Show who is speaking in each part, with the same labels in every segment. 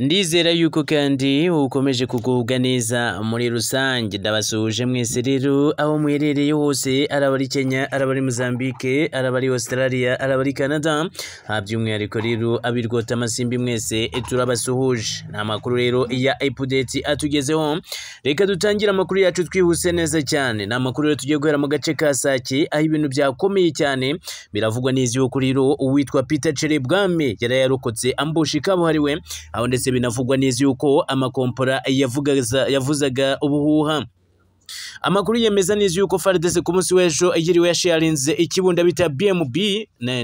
Speaker 1: ndizera yuko kandi ukomeje kugubwa neza muri rusange ndabasuhuje mwese rero aho muherereye hose araba ari kenya araba ari mozambique araba ari australia araba ari canada by'umwihariko rero abirwota amasimbi mwese eh, turabasuhuje ni amakuru rero ya epudeti atugezeho reka dutangire amakuru yacu twihuse neza cyane ni amakuru rero tugiye guhera mu gace ka sake aho ibintu byakomeye cyane biravugwa n'izi yuko rero uwitwa peter cerebwame yarayarokotse ambushi kabuhariwe aho ndetse byahise binavugwa neza yuko amakompora yavuzaga ubuhuha amakuru yemeza neza yuko FARDC ku munsi w'ejo yiriwe yasharinze ikibunda bita BMB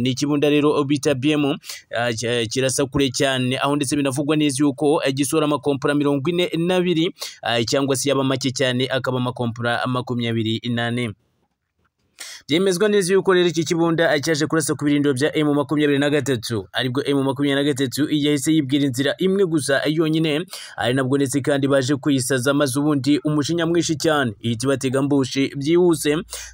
Speaker 1: ni ikibunda rero bita BM ah, kirasa kure cyane aho ndetse binavugwa neza yuko gisora amakompora mirongo ine n'abiri ah, cyangwa se yaba make cyane akaba amakompora makumyabiri n'ane byemezwa neza yuko rero iki kibunda cyaje kurasa ku birindiro bya emu makumyabiri na gatatu aribwo emu makumyabiri na gatatu yahise yibwira inzira imwe gusa yonyine ari nabwo ndetse kandi baje kuyisaza maze ubundi umujinya mwinshi cyane iyi mbushi byihuse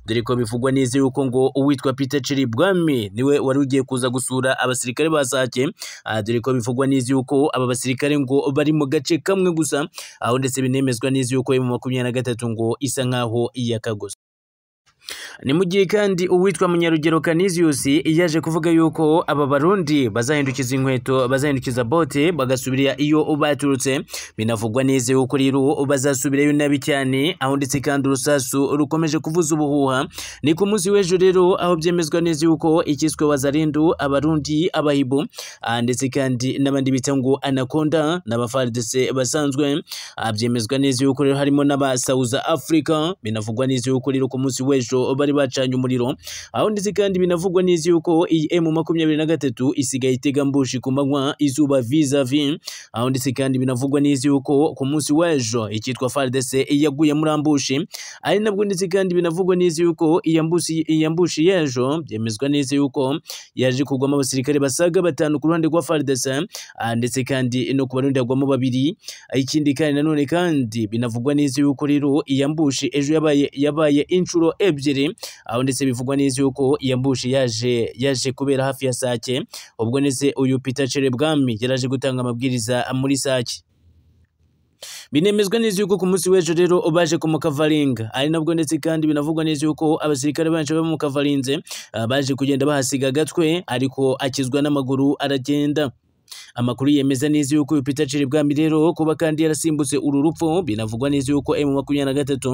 Speaker 1: dore ko bivugwa neza yuko ngo uwitwa Peter Chiribwami niwe wari ugiye kuza gusura abasirikare ba Sake ah, dore ko bivugwa neza yuko aba basirikare ngo bari mu gace kamwe gusa aho ndetse binemezwa neza yuko emu makumyabiri na gatatu ngo isa nk'aho yakaguze ni mu gihe kandi uwitwa munyarugero Canisius yaje kuvuga yuko aba barundi bazahindukiza inkweto bazahindukiza bote bagasubira iyo baturutse binavugwa neza yuko rero bazasubirayo nabi cyane aho ndetse kandi urusasu rukomeje kuvuza ubuhuha ni ku munsi w'ejo rero aho byemezwa neza yuko ikiswe wazarindu abarundi abahibu ah, ndetse kandi n'abandi bita ngo anakonda n'abafaridese basanzwe ah, byemezwa neza yuko rero harimo n'aba South Africa binavugwa neza yuko rero ku munsi w'ejo bikoresho bari bacanye umuriro aho ndetse kandi binavugwa neza yuko iyi M makumyabiri na gatatu isigaye itega mbushi ku manywa izuba vizavi aho ndetse kandi binavugwa neza yuko ku munsi w'ejo icyitwa FARDC yaguye muri ambushi ari nabwo ndetse kandi binavugwa neza yuko iya mbushi y'ejo byemezwa neza yuko yaje kugwamo abasirikare basaga batanu ku ruhande rwa FARDC ah, ndetse kandi no ku barundi hagwamo babiri ikindi kandi nanone kandi binavugwa neza yuko rero iya mbushi ejo yabaye yabaye inshuro ebyiri ebyiri aho ndetse bivugwa neza yuko iya mbushi yaje yaje kubera hafi ya sake ubwo ndetse uyu Peter Cherebwami yaraje gutanga amabwiriza muri sake binemezwa neza yuko ku munsi w'ejo rero baje ku mukavaringa ari nabwo ndetse kandi binavugwa neza yuko abasirikare bacu bo mu baje kugenda bahasiga agatwe ariko akizwa n'amaguru aragenda amakuru yemeza neza yuko uyu Peter Chiribwami rero kuba kandi yarasimbutse uru rupfu binavugwa neza yuko M makumyabiri na gatatu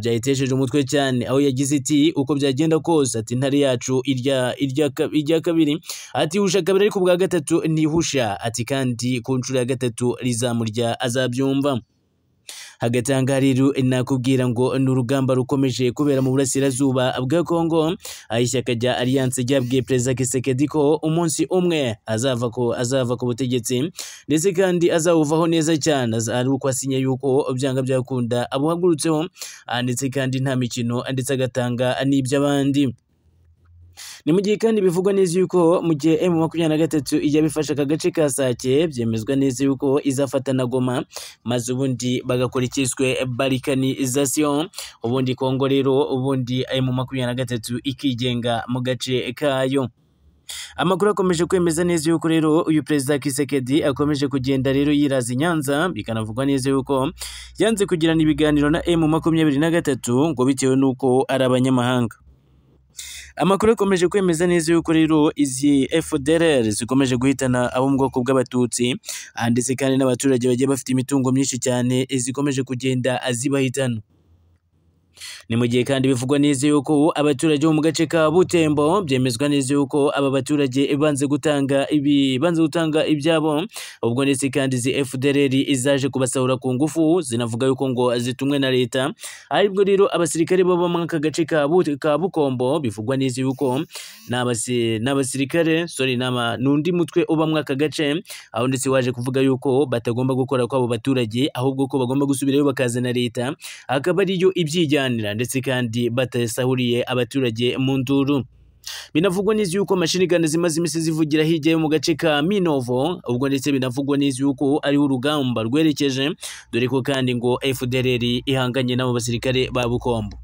Speaker 1: byayitesheje umutwe cyane aho yagize iti uko byagenda kose ati intare yacu irya irya irya kabiri ati husha kabiri ariko ubwa gatatu ntihusha ati kandi ku nshuro ya gatatu rizamurya azabyumva hagati rero nakubwira ngo ni urugamba rukomeje kubera mu burasirazuba bwa Congo aho ishyaka rya alliance ryabwiye perezida kisekedi ko umunsi umwe azava ku azava ku butegetsi ndetse kandi azawuvaho neza cyane ari uko asinye yuko byanga byakunda abuhagurutseho ah, ndetse kandi nta mikino ndetse agatanga n'iby'abandi Ni mu gihe kandi bivugwa neza yuko mu gihe M makumyabiri na gatatu ijya bifasha aka gace ka Sake byemezwa neza yuko izafata na Goma maze ubundi bagakora icyiswe balikanisation ubundi Kongo rero ubundi M makumyabiri na gatatu ikigenga mu gace kayo amakuru akomeje kwemeza neza yuko rero uyu perezida Kisekedi akomeje kugenda rero yiraza Nyanza bikanavugwa neza yuko yanze kugirana ibiganiro na M makumyabiri na gatatu ngo bitewe n'uko ari abanyamahanga amakuru akomeje kwemeza neza yuko rero izi FDLR zikomeje guhitana abo mu bwoko bw'abatutsi ndetse kandi n'abaturage bagiye bafite imitungo myinshi cyane zikomeje kugenda zibahitana ni mu gihe kandi bivugwa neza yuko abaturage bo mu gace ka Butembo byemezwa neza yuko aba baturage banze gutanga ibi banze gutanga ibyabo ubwo ndetse kandi zi FDLR izaje kubasahura ku ngufu zinavuga yuko ngo zitumwe na leta aribwo rero abasirikare baba mu aka gace ka ka Bukombo bivugwa neza yuko n'abasirikare sorry nama n'undi mutwe uba mu aka gace aho ndetse waje kuvuga yuko batagomba gukora abo baturage ahubwo ko bagomba gusubirayo bakazana leta akaba ariyo ibyijyana baganira ndetse kandi batasahuriye abaturage mu nduru binavugwa n'izi yuko mashinigane zimaze iminsi zivugira hirya yo mu gace ka Minovo ubwo ndetse binavugwa n'izi yuko ariho urugamba rwerekeje dore ko kandi ngo FDLR ihanganye n'abo basirikare ba Bukombo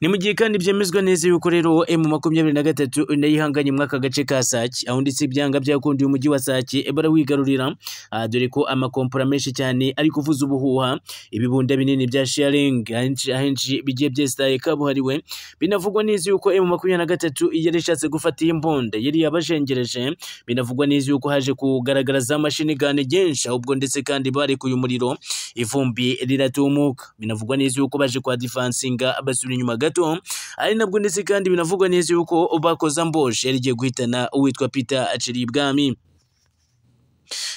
Speaker 1: ni mu gihe kandi byemezwa neza yuko rero emu makumyabiri na gatatu nayo ihanganye muri aka gace ka sake aho ndetse ibyanga byakundiye umujyi wa sake e barawigarurira ah, dore ko amakompora menshi cyane ari kuvuza ubuhuha ibibunda binini bya sharing ahenshi bigiye byesitaye kabuhariwe binavugwa neza yuko emu makumyabiri na gatatu yari ishatse gufata iyi mbunda yari yabashengereje binavugwa neza yuko haje kugaragara za mashini gane genshi ahubwo ndetse kandi barekuye umuriro ivumbi riratumuka binavugwa neza yuko baje kwa difansinga basubira inyuma gato gato ari nabwo ndetse kandi binavugwa neza yuko bakoza mboshe yarigiye guhitana uwitwa Peter Aciribwami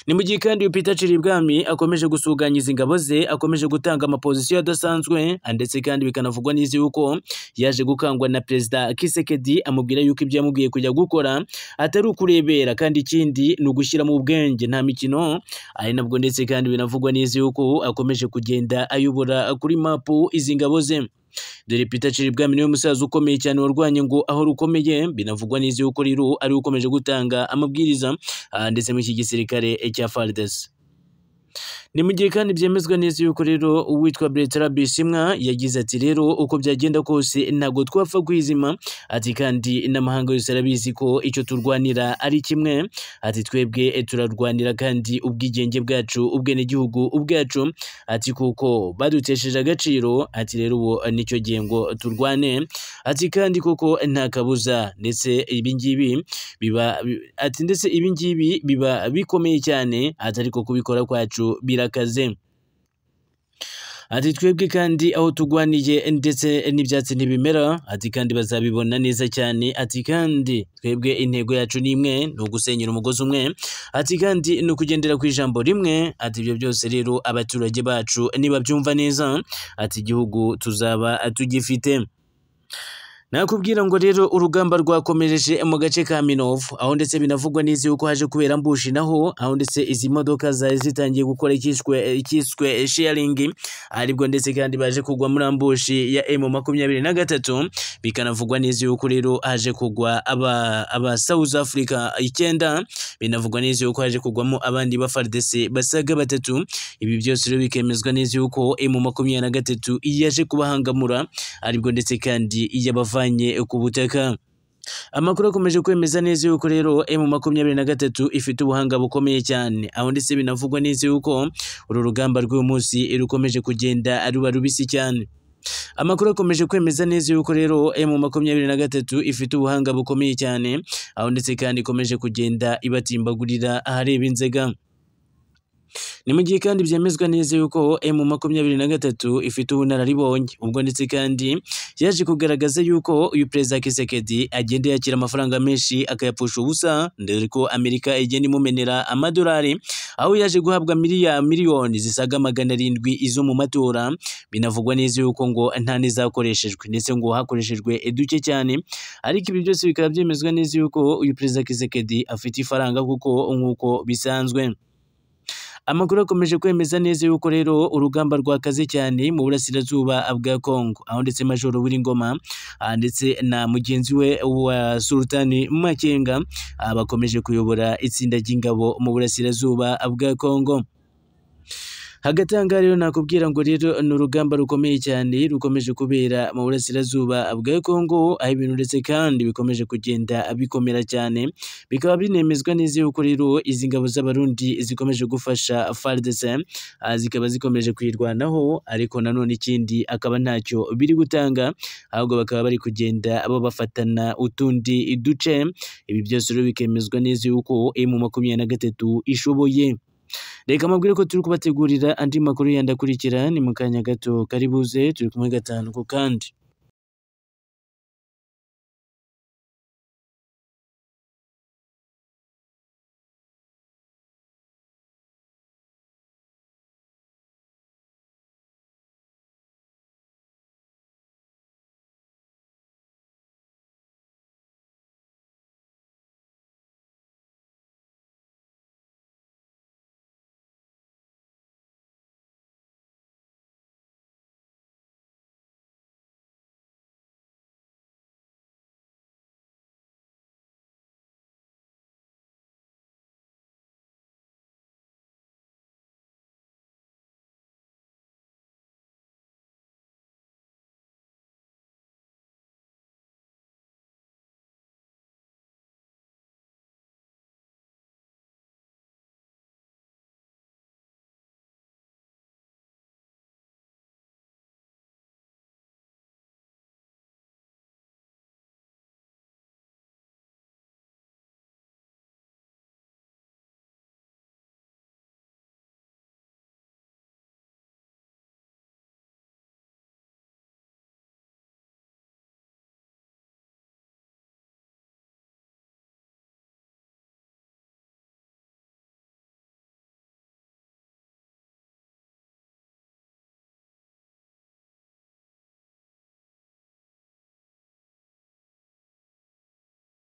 Speaker 1: ni mu gihe kandi Peter Ciribwami akomeje gusuganyiza ingabo ze akomeje gutanga amapozisiyo adasanzwe ndetse kandi bikanavugwa neza yuko yaje gukangwa na perezida Kisekedi amubwira yuko ibyo yamubwiye kujya gukora atari ukurebera kandi ikindi ni ugushyira mu bwenge nta mikino ari nabwo ndetse kandi binavugwa neza yuko akomeje kugenda ayobora kuri mapu izi ngabo ze Depite Chiribwa niwe musaza ukomeye cyane warwanye ngo aho rukomeye binavugwa n'izi yuko rero ari ukomeje gutanga amabwiriza ah, ndetse mu iki gisirikare eh, cya FARDC ni mu gihe kandi byemezwa neza yuko rero uwitwa Bertrand Bisimwa yagize ati rero uko byagenda kose ntabwo twapfa kwizima ati kandi n'amahanga yose arabizi ko icyo turwanira ari kimwe ati twebwe turarwanira kandi ubwigenge bwacu ubwenegihugu ubwacu ati kuko badutesheje agaciro ati rero ubu nicyo gihe ngo turwane ati kandi koko nta kabuza ndetse ibi biba ati ndetse ibi biba bikomeye cyane ati ariko kubikora kwacu byacu birakaze ati twebwe kandi aho tugwaniye ndetse n'ibyatsi ntibimera ati kandi bazabibona neza cyane ati kandi twebwe intego yacu ni imwe ni ugusenyera umugozi umwe ati kandi ni ukugendera ku ijambo rimwe ati ibyo byose rero abaturage bacu nibabyumva neza ati igihugu tuzaba tugifite nakubwira ngo rero urugamba rwakomereje mu gace ka minovu aho ndetse binavugwa n'izi uko haje kubera mbushi naho aho ndetse izi modoka zari zitangiye gukora icyiswe sharingi aribwo ndetse kandi baje kugwa muri ambushi ya emu makumyabiri na gatatu bikanavugwa n'izi yuko rero haje kugwa aba aba South Africa icyenda binavugwa n'izi uko haje kugwamo abandi ba FARDC basaga batatu ibi byose rero bikemezwa n'izi yuko emu makumyabiri na gatatu yaje kubahangamura aribwo ndetse kandi iy'abava abavanye ku butaka amakuru akomeje kwemeza neza yuko rero emu makumyabiri na gatatu ifite ubuhanga bukomeye cyane aho ndetse binavugwa neza yuko uru rugamba rw'uyu munsi rukomeje kugenda ruba rubisi cyane amakuru akomeje kwemeza neza yuko rero emu makumyabiri na gatatu ifite ubuhanga bukomeye cyane aho ndetse kandi ikomeje kugenda ibatimbagurira ahareba inzega ni mu gihe kandi byemezwa neza yuko emu makumyabiri na gatatu ifite ubunararibonye ubwo ndetse kandi yaje kugaragaza yuko uyu perezida Kisekedi agenda yakira amafaranga menshi akayapfusha ubusa dore ko Amerika igenda imumenera amadolari aho yaje guhabwa miliyoni zisaga magana arindwi izo mu matora binavugwa neza yuko ngo nta n'izakoreshejwe ndetse ngo hakoreshejwe duke cyane ariko ibi byose bikaba byemezwa neza yuko uyu perezida Kisekedi afite ifaranga kuko nk'uko bisanzwe Amakuru akomeje kwemeza neza yuko rero urugamba rwakaze cyane mu burasirazuba bwa Kongo aho ndetse Majoro Ngoma ah, ndetse na mugenzi we wa Sultani Makenga ah, bakomeje kuyobora itsinda ry'ingabo mu burasirazuba bwa Congo. hagati aha rero nakubwira ngo rero ni urugamba rukomeye cyane rukomeje kubera mu burasirazuba bwa Kongo aho ibintu ndetse kandi bikomeje kugenda bikomera cyane bikaba binemezwa neza yuko rero izi ngabo z'abarundi zikomeje gufasha FARDC ah, zikaba zikomeje kwirwanaho ariko nanone ikindi akaba ntacyo biri gutanga ahubwo bakaba bari kugenda bafatana utundi duce ibi byose rero bikemezwa neza yuko M makumyabiri na gatatu ishoboye reka mubwire ko turi kubategurira andi makuru yenda akurikira ni mu kanya gato kari buze turi kumwe gatanu ku kandi